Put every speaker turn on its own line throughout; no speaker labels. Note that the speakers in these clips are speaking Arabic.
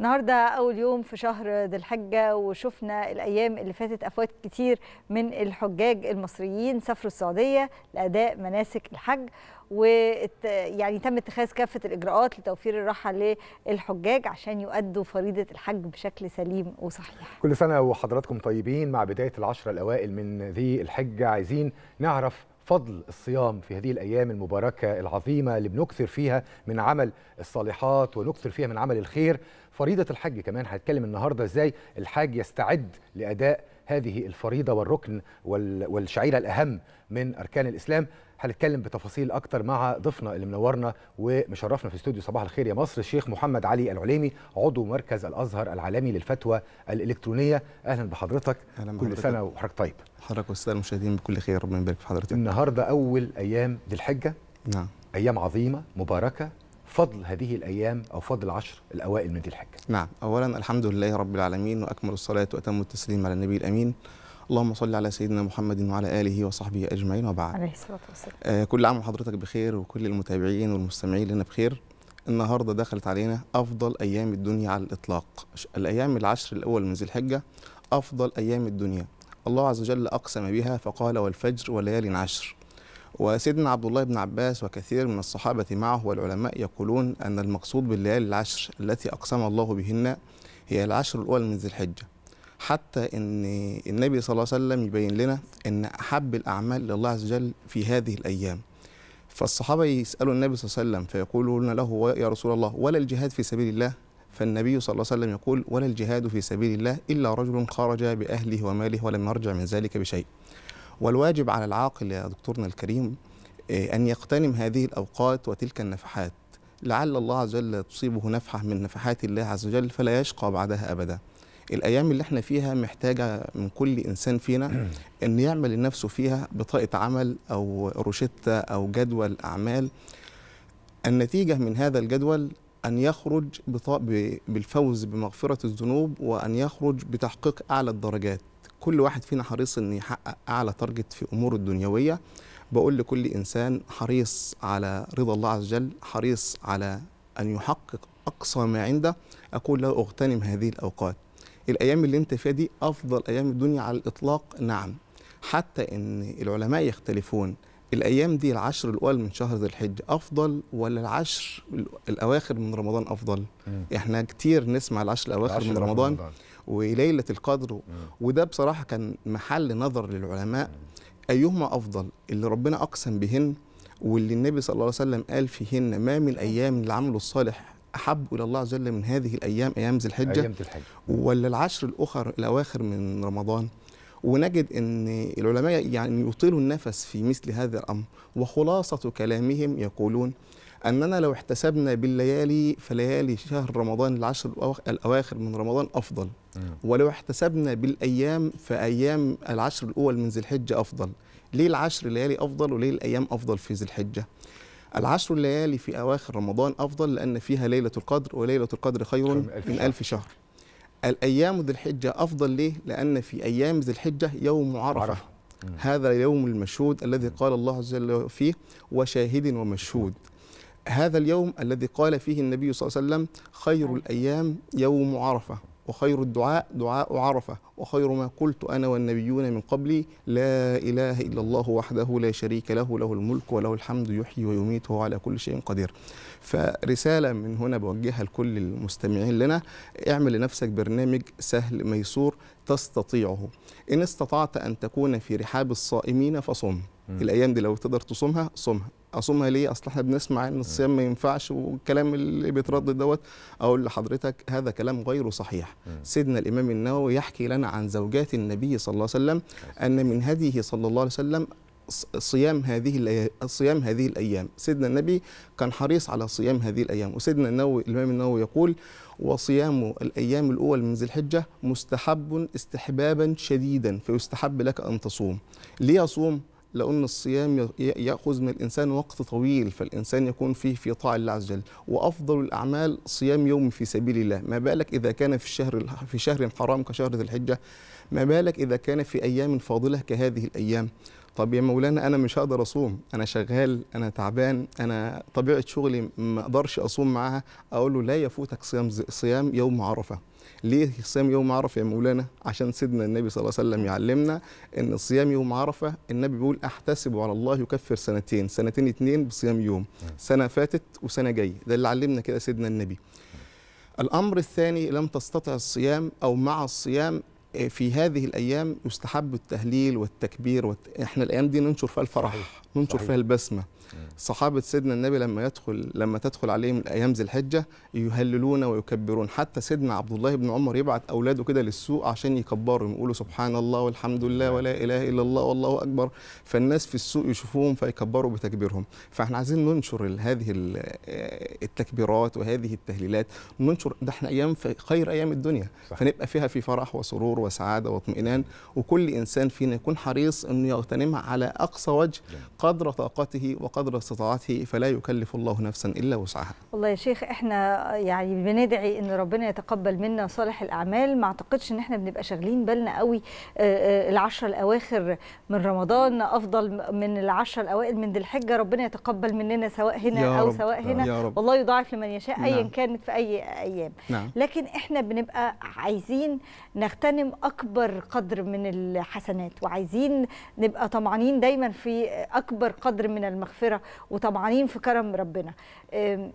النهارده اول يوم في شهر ذي الحجه وشفنا الايام اللي فاتت افوات كتير من الحجاج المصريين سافروا السعوديه لاداء مناسك الحج ويعني تم اتخاذ كافه الاجراءات لتوفير الراحه للحجاج عشان يؤدوا فريضه الحج بشكل سليم وصحيح.
كل سنه وحضراتكم طيبين مع بدايه العشره الاوائل من ذي الحجه عايزين نعرف فضل الصيام في هذه الأيام المباركة العظيمة اللي بنكثر فيها من عمل الصالحات ونكثر فيها من عمل الخير فريضه الحج كمان هنتكلم النهارده ازاي الحاج يستعد لاداء هذه الفريضه والركن والشعيره الاهم من اركان الاسلام هنتكلم بتفاصيل اكتر مع ضيفنا اللي منورنا ومشرفنا في استوديو صباح الخير يا مصر الشيخ محمد علي العليمي عضو مركز الازهر العالمي للفتوى الالكترونيه اهلا بحضرتك أهلا كل سنه وحضرتك طيب حضرتك والساده المشاهدين بكل خير ربنا يبارك في حضرتك النهارده اول ايام للحجه نعم ايام عظيمه مباركه فضل هذه الايام او فضل العشر الاوائل من ذي الحجه.
نعم، اولا الحمد لله رب العالمين واكمل الصلاه واتم التسليم على النبي الامين. اللهم صل على سيدنا محمد وعلى اله وصحبه اجمعين وبعد. عليه الصلاه والسلام. آه كل عام وحضرتك بخير وكل المتابعين والمستمعين لنا بخير. النهارده دخلت علينا افضل ايام الدنيا على الاطلاق. الايام العشر الاول من ذي الحجه افضل ايام الدنيا. الله عز وجل اقسم بها فقال والفجر وليال عشر. وسيدنا عبد الله بن عباس وكثير من الصحابة معه والعلماء يقولون أن المقصود بالليالي العشر التي أقسم الله بهن هي العشر الأول من ذي الحجة حتى أن النبي صلى الله عليه وسلم يبين لنا أن أحب الأعمال لله عز وجل في هذه الأيام فالصحابة يسألوا النبي صلى الله عليه وسلم فيقولون له يا رسول الله ولا الجهاد في سبيل الله فالنبي صلى الله عليه وسلم يقول ولا الجهاد في سبيل الله إلا رجل خرج بأهله وماله ولم يرجع من ذلك بشيء والواجب على العاقل يا دكتورنا الكريم آه، أن يغتنم هذه الأوقات وتلك النفحات لعل الله عز وجل تصيبه نفحة من نفحات الله عز وجل فلا يشقى بعدها أبدا الأيام اللي احنا فيها محتاجة من كل إنسان فينا أن يعمل لنفسه فيها بطاقة عمل أو روشتة أو جدول أعمال النتيجة من هذا الجدول أن يخرج بالفوز بمغفرة الذنوب وأن يخرج بتحقيق أعلى الدرجات كل واحد فينا حريص ان يحقق اعلى تارجت في اموره الدنيويه بقول لكل انسان حريص على رضا الله عز وجل حريص على ان يحقق اقصى ما عنده اقول له اغتنم هذه الاوقات الايام اللي انت فيها دي افضل ايام الدنيا على الاطلاق نعم حتى ان العلماء يختلفون الايام دي العشر الاول من شهر ذي الحج افضل ولا العشر الاواخر من رمضان افضل مم. احنا كتير نسمع العشر الاواخر العشر من رمضان, رمضان. وليله القدر مم. وده بصراحه كان محل نظر للعلماء مم. ايهما افضل اللي ربنا اقسم بهن واللي النبي صلى الله عليه وسلم قال فيهن ما من ايام العمل الصالح احب الى الله عز وجل من هذه الايام ايام ذي الحجه, أيام الحجة. ولا العشر الاخر الاواخر من رمضان ونجد أن العلماء يعني يطيلوا النفس في مثل هذا الأمر وخلاصة كلامهم يقولون أننا لو احتسبنا بالليالي فليالي شهر رمضان العشر الأواخر من رمضان أفضل نعم. ولو احتسبنا بالأيام فأيام العشر الأول من ذي الحجة أفضل ليه العشر ليالي أفضل وليه الأيام أفضل في ذي الحجة العشر الليالي في أواخر رمضان أفضل لأن فيها ليلة القدر وليلة القدر خير من ألف شهر الأيام ذي الحجة أفضل ليه؟ لأن في أيام ذي الحجة يوم عرفة, عرفة. هذا اليوم المشهود الذي قال الله عز وجل فيه وشاهد ومشهود هذا اليوم الذي قال فيه النبي صلى الله عليه وسلم خير الأيام يوم عرفة وخير الدعاء دعاء عرفة وخير ما قلت أنا والنبيون من قبلي لا إله إلا الله وحده لا شريك له له الملك وله الحمد يحيي ويميت وهو على كل شيء قدير فرسالة من هنا بوجهها لكل المستمعين لنا اعمل لنفسك برنامج سهل ميسور تستطيعه إن استطعت أن تكون في رحاب الصائمين فصم الأيام دي لو تقدر تصومها صمها اصومها ليه اصل احنا بنسمع ان الصيام ما ينفعش والكلام اللي بيتردد دوت اقول لحضرتك هذا كلام غير صحيح سيدنا الامام النووي يحكي لنا عن زوجات النبي صلى الله عليه وسلم ان من هديه صلى الله عليه وسلم صيام هذه صيام هذه الايام سيدنا النبي كان حريص على صيام هذه الايام وسيدنا النووي الامام النووي يقول وصيام الايام الاول من ذي الحجه مستحب استحبابا شديدا فيستحب لك ان تصوم ليه اصوم لأن الصيام يأخذ من الإنسان وقت طويل فالإنسان يكون فيه في طاعة الله عز وجل وأفضل الأعمال صيام يوم في سبيل الله ما بالك إذا كان في الشهر في شهر حرام كشهر ذي الحجة ما بالك إذا كان في أيام فاضلة كهذه الأيام طب يا مولانا انا مش هقدر اصوم انا شغال انا تعبان انا طبيعه شغلي ما اقدرش اصوم معاها اقول له لا يفوتك صيام صيام يوم عرفه ليه صيام يوم عرفه يا مولانا عشان سيدنا النبي صلى الله عليه وسلم يعلمنا ان صيام يوم عرفه النبي بيقول احتسب على الله يكفر سنتين سنتين اتنين بصيام يوم سنه فاتت وسنه جايه ده اللي علمنا كده سيدنا النبي الامر الثاني لم تستطع الصيام او مع الصيام في هذه الايام يستحب التهليل والتكبير وت... احنا الايام دي ننشر فيها الفرح صحيح. ننشر صحيح. فيها البسمه صحابه سيدنا النبي لما يدخل لما تدخل عليهم ايام ذي الحجه يهللون ويكبرون حتى سيدنا عبد الله بن عمر يبعت اولاده كده للسوق عشان يكبروا يقولوا سبحان الله والحمد لله ولا اله الا الله والله اكبر فالناس في السوق يشوفوهم فيكبروا بتكبيرهم فاحنا عايزين ننشر هذه آه، التكبيرات وهذه التهليلات ننشر ده احنا ايام في خير ايام الدنيا صح. فنبقى فيها في فرح وسرور وسعاده واطمئنان وكل انسان فينا يكون حريص انه يغتنمها على اقصى وجه قدر طاقته وقدر استطاعته فلا يكلف الله نفسا الا وسعها.
والله يا شيخ احنا يعني بندعي ان ربنا يتقبل منا صالح الاعمال ما اعتقدش ان احنا بنبقى شاغلين بالنا قوي آه، آه، العشر الاواخر من رمضان افضل من العشر الاوائل من ذي الحجه ربنا يتقبل مننا سواء هنا او رب. سواء هنا يا رب. والله يضاعف لمن يشاء نعم. ايا كانت في اي ايام نعم. لكن احنا بنبقى عايزين نغتنم اكبر قدر من الحسنات وعايزين نبقى طمعانين دايما في اكبر قدر من المغفره وطمعانين في كرم ربنا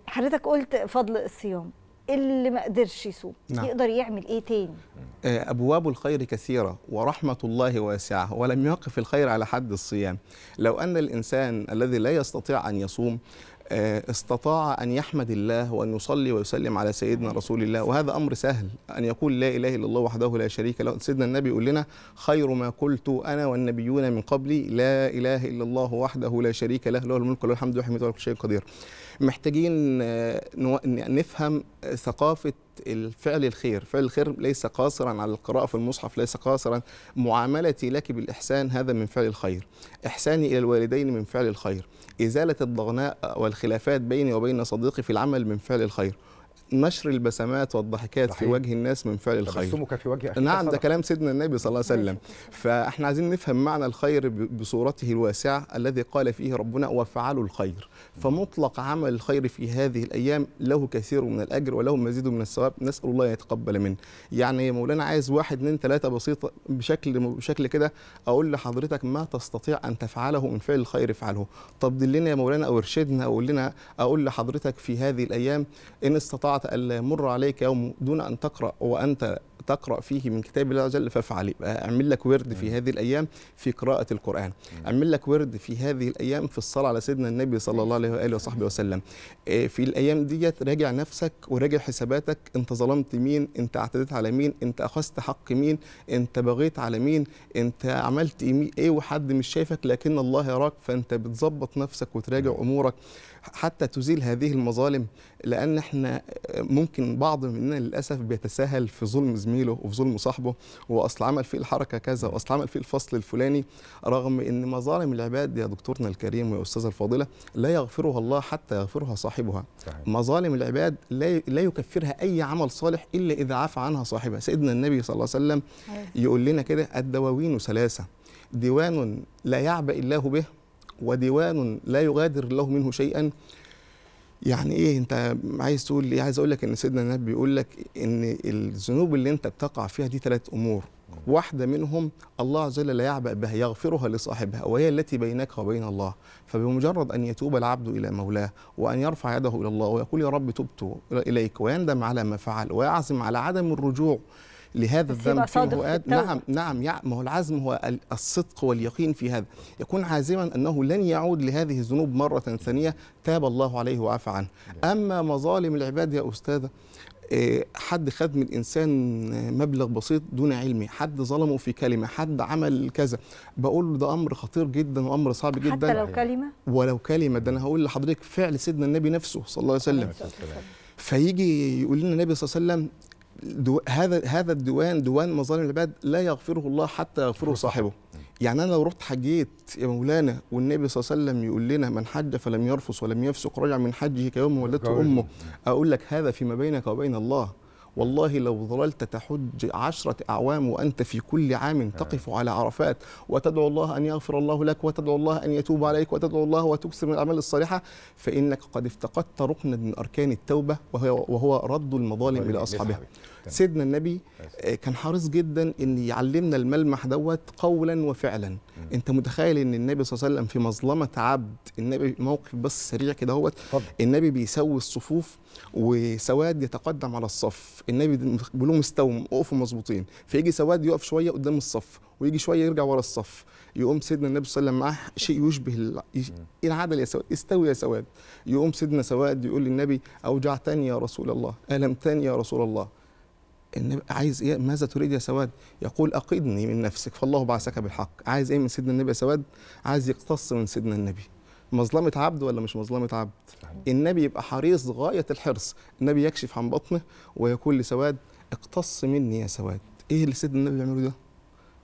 حضرتك قلت فضل الصيام اللي ما قدرش يصوم نعم. يقدر يعمل ايه تاني
أه، ابواب الخير كثيره ورحمه الله واسعه ولم يقف الخير على حد الصيام لو ان الانسان الذي لا يستطيع ان يصوم آه، استطاع أن يحمد الله وأن يصلي ويسلم على سيدنا رسول الله وهذا أمر سهل أن يقول لا إله إلا الله وحده لا شريك له سيدنا النبي يقول لنا خير ما قلت أنا والنبيون من قبلي لا إله إلا الله وحده لا شريك له له الملك وله الحمد وحمده وله كل شيء قدير محتاجين آه، نفهم آه، ثقافة الفعل الخير فعل الخير ليس قاصرا على القراءة في المصحف ليس قاصرا معاملتي لك بالإحسان هذا من فعل الخير إحساني إلى الوالدين من فعل الخير إزالة الضغناء والخلافات بيني وبين صديقي في العمل من فعل الخير نشر البسمات والضحكات صحيح. في وجه الناس من فعل الخير تبسمك
في وجه أخيك نعم ده
كلام سيدنا النبي صلى الله عليه وسلم فاحنا عايزين نفهم معنى الخير بصورته الواسعه الذي قال فيه ربنا وافعلوا الخير فمطلق عمل الخير في هذه الايام له كثير من الاجر وله مزيد من الثواب نسال الله يتقبل منه يعني يا مولانا عايز واحد اثنين ثلاثه بسيطه بشكل بشكل كده اقول لحضرتك ما تستطيع ان تفعله من فعل الخير افعله طب دلنا يا مولانا او ارشدنا او قول لنا اقول لحضرتك في هذه الايام ان استطعت استطعت ألا يمر عليك يوم دون أن تقرأ وأنت تقرأ فيه من كتاب الله عز وجل فافعل أعمل لك ورد في هذه الأيام في قراءة القرآن أعمل لك ورد في هذه الأيام في الصلاة على سيدنا النبي صلى الله عليه وآله وصحبه وسلم آه، في الأيام ديت راجع نفسك وراجع حساباتك أنت ظلمت مين أنت اعتديت على مين أنت أخذت حق مين أنت بغيت على مين أنت عملت إيه, إيه؟ وحد مش شايفك لكن الله يراك فأنت بتظبط نفسك وتراجع أمورك حتى تزيل هذه المظالم لان احنا ممكن بعض مننا للاسف بيتساهل في ظلم زميله وفي ظلم صاحبه واصل عمل فيه الحركه كذا واصل عمل فيه الفصل الفلاني رغم ان مظالم العباد يا دكتورنا الكريم ويا استاذه الفاضله لا يغفرها الله حتى يغفرها صاحبها صحيح. مظالم العباد لا لا يكفرها اي عمل صالح الا اذا عفى عنها صاحبها سيدنا النبي صلى الله عليه وسلم يقول لنا كده الدواوين ثلاثه ديوان لا يعبأ الله به وديوان لا يغادر له منه شيئا يعني ايه انت عايز تقول ايه عايز اقول لك ان سيدنا النبي بيقول لك ان الذنوب اللي انت بتقع فيها دي ثلاث امور واحدة منهم الله عز وجل لا يعبأ بها يغفرها لصاحبها وهي التي بينك وبين الله فبمجرد أن يتوب العبد إلى مولاه وأن يرفع يده إلى الله ويقول يا رب تبت إليك ويندم على ما فعل ويعزم على عدم الرجوع لهذا الذنب في فيه نعم نعم ما هو العزم هو الصدق واليقين في هذا يكون عازما أنه لن يعود لهذه الذنوب مرة ثانية تاب الله عليه وعفى عنه أما مظالم العباد يا أستاذة آه، حد خد من الانسان مبلغ بسيط دون علمي حد ظلمه في كلمه حد عمل كذا بقول له ده امر خطير جدا وامر صعب جدا حتى لو كلمه ولو كلمه ده انا هقول لحضرتك فعل سيدنا النبي نفسه صلى الله عليه وسلم فيجي يقول لنا النبي صلى الله عليه وسلم دو... هذا هذا الديوان ديوان مظالم العباد لا يغفره الله حتى يغفره صاحبه يعني انا لو رحت حجيت يا مولانا والنبي صلى الله عليه وسلم يقول لنا من حج فلم يرفص ولم يفسق رجع من حجه كيوم ولدته امه اقول لك هذا فيما بينك وبين الله والله لو ظللت تحج عشرة أعوام وأنت في كل عام آه. تقف على عرفات وتدعو الله أن يغفر الله لك وتدعو الله أن يتوب عليك وتدعو الله وتكسر من الأعمال الصالحة فإنك قد افتقدت ركنا من أركان التوبة وهو, وهو رد المظالم إلى أصحابها سيدنا النبي آه، كان حريص جدا أن يعلمنا الملمح دوت قولا وفعلا انت متخيل ان النبي صلى الله عليه وسلم في مظلمه عبد النبي موقف بس سريع كده اهوت النبي بيسوي الصفوف وسواد يتقدم على الصف النبي بيقول لهم وقفوا اقفوا مظبوطين فيجي سواد يقف شويه قدام الصف ويجي شويه يرجع ورا الصف يقوم سيدنا النبي صلى الله عليه وسلم معاه شيء يشبه ايه العدل يا سواد استوي يا سواد يقوم سيدنا سواد يقول للنبي اوجعتني يا رسول الله المتني يا رسول الله النبي عايز ايه ماذا تريد يا سواد يقول اقدني من نفسك فالله بعثك بالحق عايز ايه من سيدنا النبي يا سواد عايز يقتص من سيدنا النبي مظلمة عبد ولا مش مظلمة عبد النبي يبقى حريص غاية الحرص النبي يكشف عن بطنه ويقول لسواد اقتص مني يا سواد ايه اللي سيدنا النبي بيعمله ده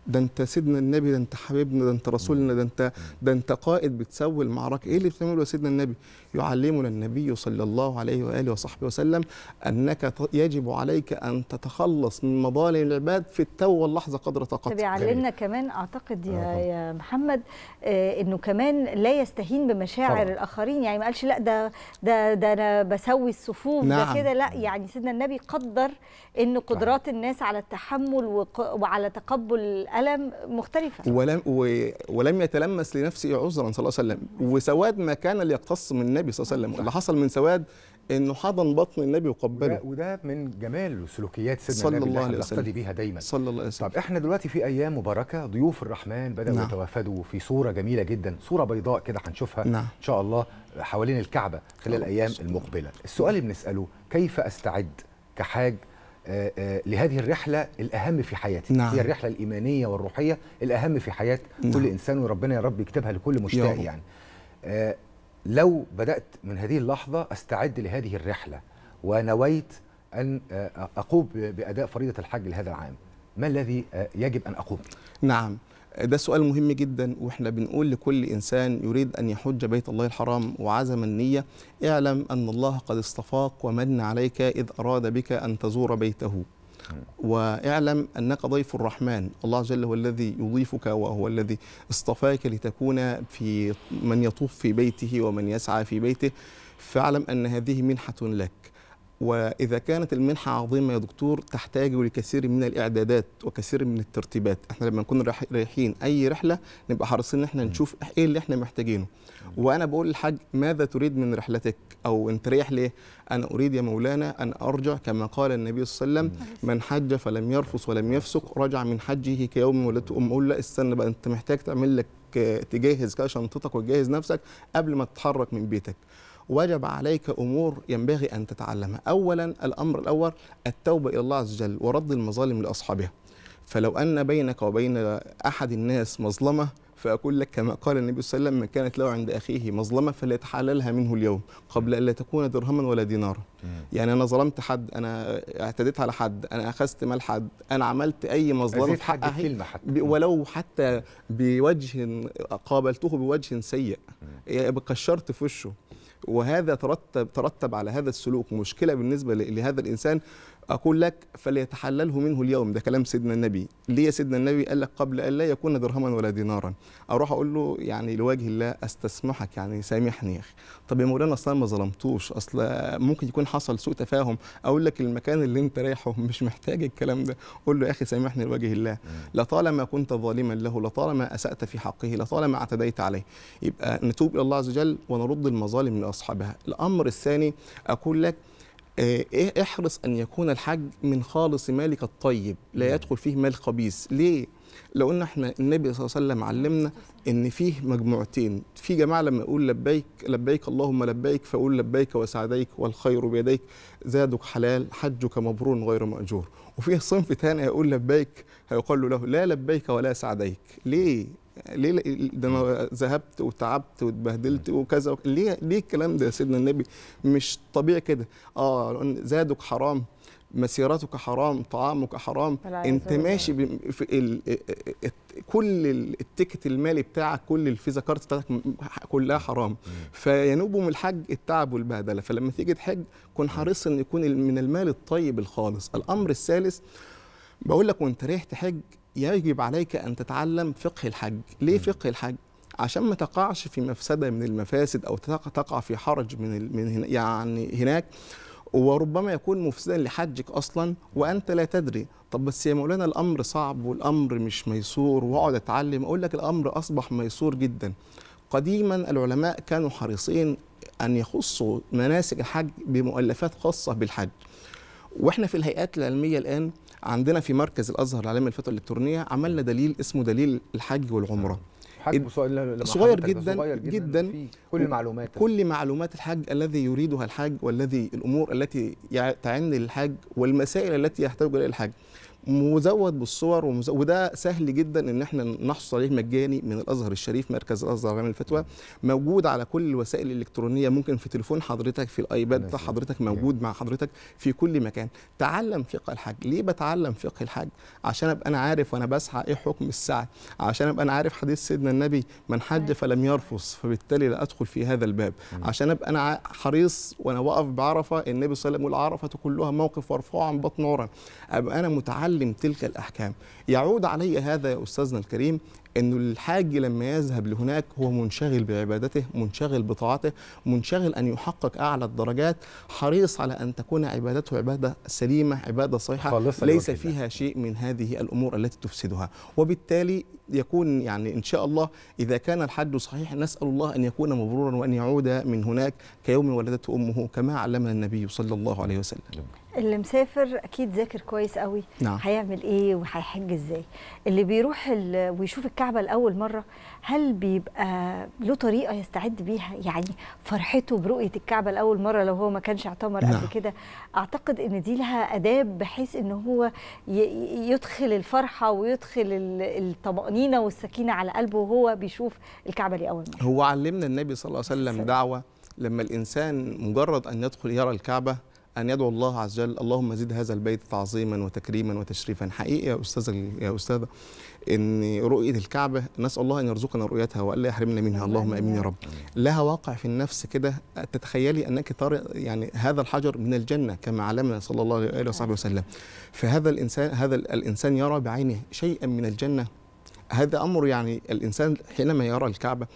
ده انت سيدنا النبي ده انت حبيبنا ده انت رسولنا ده انت ده انت قائد بتسوي المعركه ايه اللي بتعمله يا سيدنا النبي يعلمنا النبي صلى الله عليه واله وصحبه وسلم انك يجب عليك ان تتخلص من مظالم العباد في التو واللحظه قدر طاقتك بيعلمنا
كمان اعتقد يا آه. يا محمد آه انه كمان لا يستهين بمشاعر طبعا. الاخرين يعني ما قالش لا ده ده ده انا بسوي الصفوف نعم. ده كده لا يعني سيدنا النبي قدر ان قدرات الناس على التحمل وعلى تقبل الم مختلفه
ولم و... ولم يتلمس لنفسه عذرا صلى الله عليه وسلم وسواد ما كان ليقتص من النبي صلى الله عليه وسلم اللي حصل من سواد انه حضن بطن النبي وقبله وده,
وده من جمال سلوكيات سيدنا صلى النبي الله عليه وسلم نقتدي بيها دايما صلى الله عليه وسلم طب احنا دلوقتي في ايام مباركه ضيوف الرحمن بداوا نعم. يتوافدوا في صوره جميله جدا صوره بيضاء كده هنشوفها نعم. ان شاء الله حوالين الكعبه خلال الايام المقبله السؤال اللي بنساله كيف استعد كحاج آه، آه، لهذه الرحلة الأهم في حياتي نعم. هي الرحلة الإيمانية والروحية الأهم في حياة نعم. كل إنسان وربنا يا رب يكتبها لكل مشتاق يعني آه، لو بدأت من هذه اللحظة أستعد لهذه الرحلة ونويت أن أقوم
بأداء فريضة الحج لهذا العام ما الذي يجب أن أقوم؟ نعم ده سؤال مهم جدا واحنا بنقول لكل انسان يريد ان يحج بيت الله الحرام وعزم النيه اعلم ان الله قد اصطفاك ومن عليك اذ اراد بك ان تزور بيته واعلم انك ضيف الرحمن الله جل هو الذي يضيفك وهو الذي اصطفاك لتكون في من يطوف في بيته ومن يسعى في بيته فاعلم ان هذه منحه لك واذا كانت المنحه عظيمه يا دكتور تحتاج لكثير من الاعدادات وكثير من الترتيبات احنا لما نكون رايحين اي رحله نبقى حريصين ان احنا نشوف ايه اللي احنا محتاجينه وانا بقول للحاج ماذا تريد من رحلتك او انت رايح ليه انا اريد يا مولانا ان ارجع كما قال النبي صلى الله عليه وسلم من حج فلم يرفص ولم يفسق رجع من حجه كيوم ولدته امه لا استنى بقى انت محتاج تعمل لك آه، تجهز كده شنطتك وتجهز نفسك قبل ما تتحرك من بيتك وجب عليك أمور ينبغي أن تتعلمها أولا الأمر الأول التوبة إلى الله عز وجل ورد المظالم لأصحابها فلو أن بينك وبين أحد الناس مظلمة فأقول لك كما قال النبي صلى الله عليه وسلم من كانت له عند أخيه مظلمة فليتحللها منه اليوم قبل أن لا تكون درهما ولا دينارا يعني أنا ظلمت حد أنا اعتديت على حد أنا أخذت مال حد أنا عملت أي مظلمة في حق كلمة حتى ولو حتى بوجه قابلته بوجه سيء يعني كشرت في وشه وهذا ترتب ترتب على هذا السلوك مشكله بالنسبه لهذا الانسان أقول لك فليتحلله منه اليوم ده كلام سيدنا النبي ليه سيدنا النبي قال لك قبل أن لا يكون درهما ولا دينارا أروح أقول له يعني لوجه الله أستسمحك يعني سامحني يا أخي طب يا مولانا أصلا ما ظلمتوش أصل ممكن يكون حصل سوء تفاهم أقول لك المكان اللي أنت رايحه مش محتاج الكلام ده قول له يا أخي سامحني لوجه الله لطالما كنت ظالما له لطالما أسأت في حقه لطالما اعتديت عليه يبقى نتوب إلى الله عز وجل ونرد المظالم لأصحابها الأمر الثاني أقول لك إيه،, إيه احرص ان يكون الحج من خالص مالك الطيب لا نعم. يدخل فيه مال خبيث ليه لو قلنا احنا النبي صلى الله عليه وسلم علمنا ان فيه مجموعتين في جماعه لما يقول لبيك لبيك اللهم لبيك فقول لبيك وسعديك والخير بيديك زادك حلال حجك مبرور غير ماجور وفيه صنف ثاني هيقول لبيك هيقال له لا لبيك ولا سعديك ليه ليه ده انا ذهبت وتعبت واتبهدلت وكذا ليه ليه الكلام ده يا سيدنا النبي مش طبيعي كده اه زادك حرام مسيرتك حرام طعامك حرام انت ماشي في ال... كل التيكت المالي بتاعك كل الفيزا كارت بتاعتك كلها حرام فينوب من الحج التعب والبهدله فلما تيجي تحج كن حريص ان يكون من المال الطيب الخالص الامر الثالث بقول لك وانت رايح تحج يجب عليك ان تتعلم فقه الحج ليه فقه الحج عشان ما تقعش في مفسده من المفاسد او تقع في حرج من من يعني هناك وربما يكون مفسدا لحجك اصلا وانت لا تدري طب بس يا مولانا الامر صعب والامر مش ميسور واقعد اتعلم اقول لك الامر اصبح ميسور جدا قديما العلماء كانوا حريصين ان يخصوا مناسك الحج بمؤلفات خاصه بالحج واحنا في الهيئات العلميه الان عندنا في مركز الازهر العالمي للفتوى الالكترونيه عملنا دليل اسمه دليل الحج والعمره صغير جدا صغير جدا, جداً كل المعلومات كل معلومات الحج الذي يريدها الحج والذي الامور التي تعني للحج والمسائل التي يحتاج اليها الحج مزود بالصور ومزود وده سهل جدا ان احنا نحصل عليه مجاني من الازهر الشريف مركز الازهر العام الفتوى موجود على كل الوسائل الالكترونيه ممكن في تليفون حضرتك في الايباد بتاع حضرتك موجود مع حضرتك في كل مكان تعلم فقه الحج ليه بتعلم فقه الحج عشان ابقى انا عارف وانا بسعى ايه حكم السعي عشان ابقى انا عارف حديث سيدنا النبي من حج أيوة. فلم يرفص فبالتالي لا ادخل في هذا الباب عشان ابقى انا حريص وانا واقف بعرفه النبي صلى الله عليه وسلم عرفه كلها موقف وارفعه عن بطن عرى ابقى انا متعلم يعلم تلك الأحكام يعود علي هذا يا أستاذنا الكريم أن الحاج لما يذهب لهناك هو منشغل بعبادته منشغل بطاعته منشغل أن يحقق أعلى الدرجات حريص على أن تكون عبادته عبادة سليمة عبادة صحيحة ليس فيها شيء من هذه الأمور التي تفسدها وبالتالي يكون يعني إن شاء الله إذا كان الحج صحيح نسأل الله أن يكون مبرورا وأن يعود من هناك كيوم ولدته أمه كما علمنا النبي صلى الله عليه وسلم
اللي مسافر اكيد ذاكر كويس قوي نعم. هيعمل ايه وهيحج ازاي اللي بيروح ال... ويشوف الكعبه لاول مره هل بيبقى له طريقه يستعد بيها يعني فرحته برؤيه الكعبه لاول مره لو هو ما كانش اعتمر نعم. قبل كده اعتقد ان دي لها اداب بحيث ان هو ي... يدخل الفرحه ويدخل الطمانينه والسكينه على قلبه وهو بيشوف الكعبه لاول
مره هو علمنا النبي صلى الله عليه وسلم دعوه لما الانسان مجرد ان يدخل يرى الكعبه ان يدعو الله عز وجل اللهم زد هذا البيت تعظيما وتكريما وتشريفا حقيقي يا استاذ يا استاذه ان رؤيه الكعبه نسال الله ان يرزقنا رؤيتها والا يحرمنا منها اللهم امين يا رب لها واقع في النفس كده تتخيلي انك ترى يعني هذا الحجر من الجنه كما علمنا صلى الله عليه وصحبه وسلم فهذا الانسان هذا الانسان يرى بعينه شيئا من الجنه هذا امر يعني الانسان حينما يرى الكعبه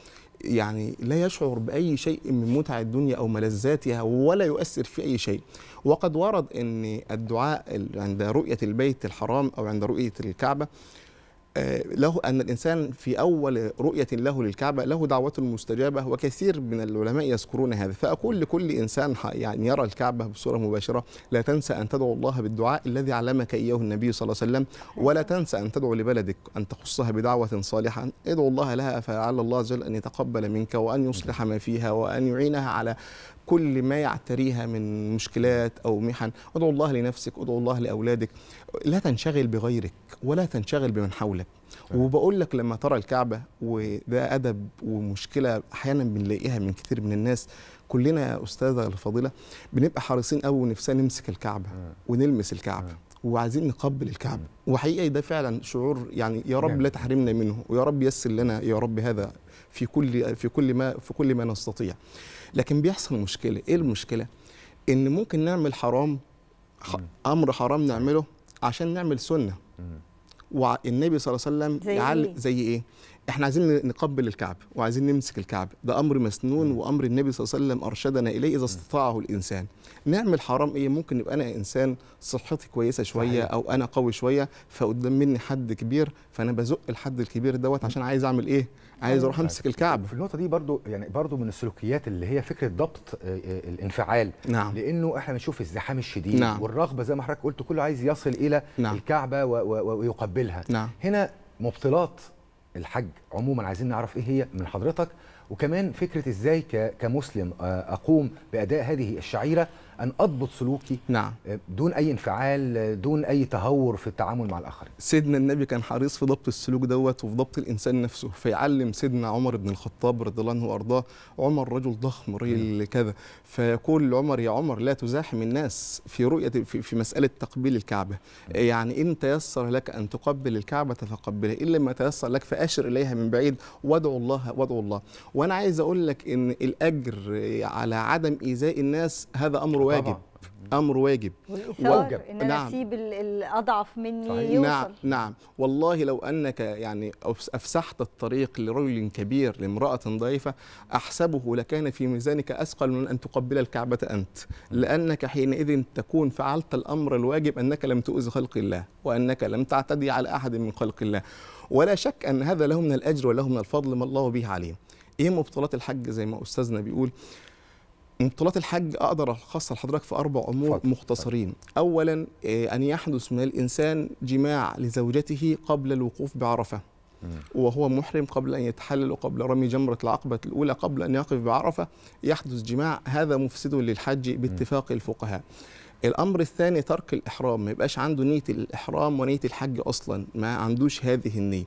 يعني لا يشعر بأي شيء من متع الدنيا أو ملذاتها ولا يؤثر في أي شيء وقد ورد أن الدعاء عند رؤية البيت الحرام أو عند رؤية الكعبة آه، له أن الإنسان في أول رؤية له للكعبة له دعوة مستجابة وكثير من العلماء يذكرون هذا فأقول لكل إنسان يعني يرى الكعبة بصورة مباشرة لا تنسى أن تدعو الله بالدعاء الذي علمك إياه النبي صلى الله عليه وسلم ولا تنسى أن تدعو لبلدك أن تخصها بدعوة صالحة ادعو الله لها فعل الله عز وجل أن يتقبل منك وأن يصلح ما فيها وأن يعينها على كل ما يعتريها من مشكلات أو محن ادعو الله لنفسك ادعو الله لأولادك لا تنشغل بغيرك ولا تنشغل بمن حولك وبقول لك لما ترى الكعبة وده أدب ومشكلة أحيانا بنلاقيها من كثير من الناس كلنا يا أستاذة الفضيلة بنبقى حريصين قوي ونفسنا نمسك الكعبة ونلمس الكعبة وعايزين نقبل الكعبة وحقيقي ده فعلا شعور يعني يا رب لا تحرمنا منه ويا رب يسر لنا يا رب هذا في كل في كل ما في كل ما نستطيع لكن بيحصل مشكله ايه المشكله ان ممكن نعمل حرام امر حرام نعمله عشان نعمل سنه والنبي صلى الله عليه وسلم زي يعلق إيه؟ زي ايه احنا عايزين نقبل الكعب وعايزين نمسك الكعب ده امر مسنون وامر النبي صلى الله عليه وسلم ارشدنا اليه اذا استطاعه الانسان نعمل حرام ايه ممكن يبقى انا انسان صحتي كويسه شويه او انا قوي شويه فقدام مني حد كبير فانا بزق الحد الكبير دوت عشان عايز اعمل ايه عايز أيوة. اروح امسك طيب. الكعب طيب، في النقطه دي برضو يعني برضو من السلوكيات اللي هي فكره ضبط
آه، آه، الانفعال نعم. لانه احنا بنشوف الزحام الشديد نعم. والرغبه زي ما حضرتك قلت كله عايز يصل الى نعم. الكعبه ويقبلها نعم. هنا مبطلات الحج عموما عايزين نعرف ايه هي من حضرتك وكمان فكره ازاي كمسلم آه، اقوم باداء هذه الشعيره ان اضبط سلوكي نعم. آه، دون اي انفعال آه، دون
اي تهور في التعامل مع الاخرين سيدنا النبي كان حريص في ضبط السلوك دوت وفي ضبط الانسان نفسه فيعلم سيدنا عمر بن الخطاب رضي الله عنه وارضاه عمر رجل ضخم رجل نعم. كذا فيقول لعمر يا عمر لا تزاحم الناس في رؤيه في, في مساله تقبيل الكعبه نعم. يعني ان تيسر لك ان تقبل الكعبه فقبلها ان لم تيسر لك فاشر اليها من بعيد وادعو الله وادعو الله وانا عايز اقول لك ان الاجر على عدم ايذاء الناس هذا امر واجب طبعا. امر واجب
والايثار ان انا نعم. اسيب الاضعف مني صحيح. يوصل نعم
نعم والله لو انك يعني افسحت الطريق لرجل كبير لامراه ضعيفه احسبه لكان في ميزانك اثقل من ان تقبل الكعبه انت لانك حينئذ تكون فعلت الامر الواجب انك لم تؤذي خلق الله وانك لم تعتدي على احد من خلق الله ولا شك ان هذا له من الاجر وله من الفضل ما الله به عليه ايه مبطلات الحج زي ما استاذنا بيقول طلات الحج اقدر الخص لحضرتك في اربع امور فضل. مختصرين فضل. اولا آه، ان يحدث من الانسان جماع لزوجته قبل الوقوف بعرفه وهو محرم قبل ان يتحلل وقبل رمي جمره العقبه الاولى قبل ان يقف بعرفه يحدث جماع هذا مفسد للحج باتفاق الفقهاء الامر الثاني ترك الاحرام ما يبقاش عنده نيه الاحرام ونيه الحج اصلا ما عندوش هذه النيه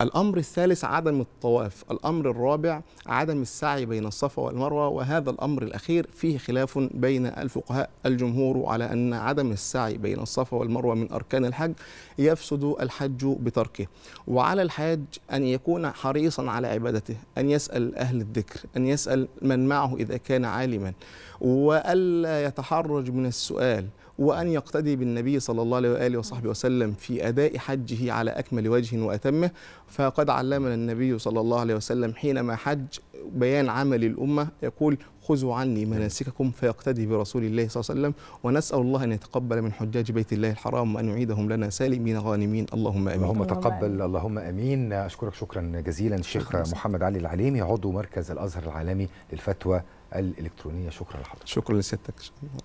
الأمر الثالث عدم الطواف الأمر الرابع عدم السعي بين الصفا والمروة وهذا الأمر الأخير فيه خلاف بين الفقهاء الجمهور على أن عدم السعي بين الصفا والمروة من أركان الحج يفسد الحج بتركه وعلى الحاج أن يكون حريصا على عبادته أن يسأل أهل الذكر أن يسأل من معه إذا كان عالما وألا يتحرج من السؤال وأن يقتدي بالنبي صلى الله عليه وآله وصحبه وسلم في أداء حجه على أكمل وجه وأتمه فقد علمنا النبي صلى الله عليه وسلم حينما حج بيان عمل الأمة يقول خذوا عني مناسككم فيقتدي برسول الله صلى الله عليه وسلم ونسأل الله أن يتقبل من حجاج بيت الله الحرام وأن يعيدهم لنا سالمين غانمين اللهم آمين اللهم تقبل اللهم آمين أشكرك شكرا
جزيلا الشيخ محمد علي العليمي عضو مركز الأزهر العالمي للفتوى الإلكترونية شكرا لحضرتك
شكرا لسيادتك